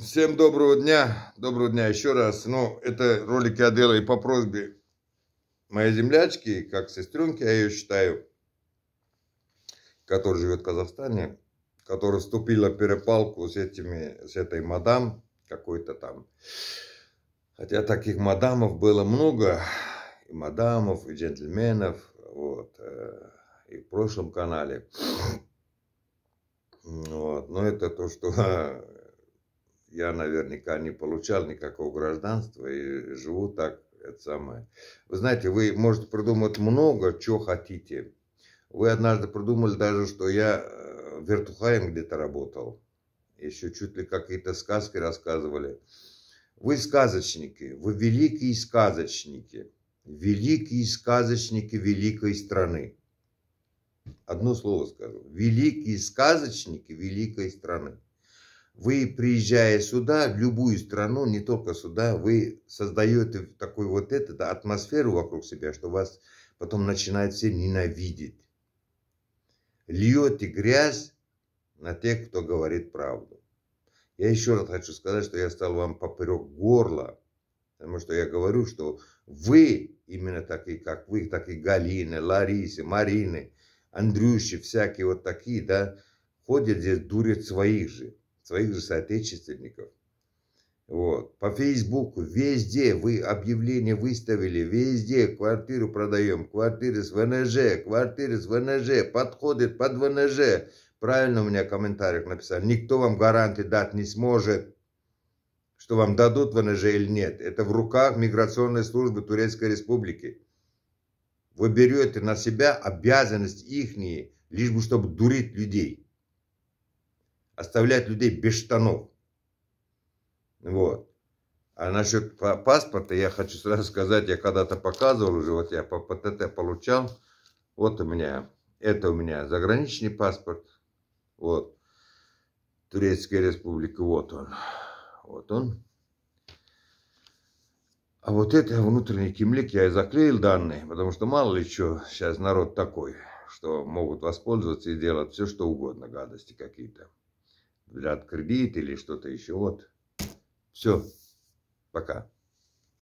Всем доброго дня, доброго дня еще раз. Ну, это ролик я делаю по просьбе моей землячки, как сестренки, я ее считаю, которая живет в Казахстане, которая вступила в перепалку с, этими, с этой мадам какой-то там. Хотя таких мадамов было много, и мадамов, и джентльменов, вот, э, и в прошлом канале. Вот, но это то, что я наверняка не получал никакого гражданства и живу так, это самое. Вы знаете, вы можете придумать много, чего хотите. Вы однажды придумали даже, что я э, вертухаем где-то работал. Еще чуть ли какие-то сказки рассказывали. Вы сказочники, вы великие сказочники. Великие сказочники великой страны. Одно слово скажу. Великие сказочники великой страны. Вы, приезжая сюда, в любую страну, не только сюда, вы создаете такую вот эту атмосферу вокруг себя, что вас потом начинают все ненавидеть. Льете грязь на тех, кто говорит правду. Я еще раз хочу сказать, что я стал вам поперек горла, потому что я говорю, что вы, именно такие, как вы, такие Галины, Ларисы, Марины, Андрюши, всякие вот такие, да, ходят здесь, дурят своих же своих же соотечественников. Вот. По Фейсбуку везде вы объявление выставили, везде квартиру продаем, квартиры с ВНЖ, квартиры с ВНЖ, подходит под ВНЖ. Правильно у меня в комментариях написали. Никто вам гарантии дать не сможет, что вам дадут ВНЖ или нет. Это в руках миграционной службы Турецкой Республики. Вы берете на себя обязанность ихние, лишь бы чтобы дурить людей оставлять людей без штанов. Вот. А насчет паспорта я хочу сразу сказать, я когда-то показывал уже, вот я по ПТТ получал. Вот у меня, это у меня заграничный паспорт. Вот. Турецкая республика, вот он. Вот он. А вот это внутренний кемлик я и заклеил данные, потому что мало ли что сейчас народ такой, что могут воспользоваться и делать все, что угодно, гадости какие-то взят кредит или что-то еще. Вот. Все. Пока.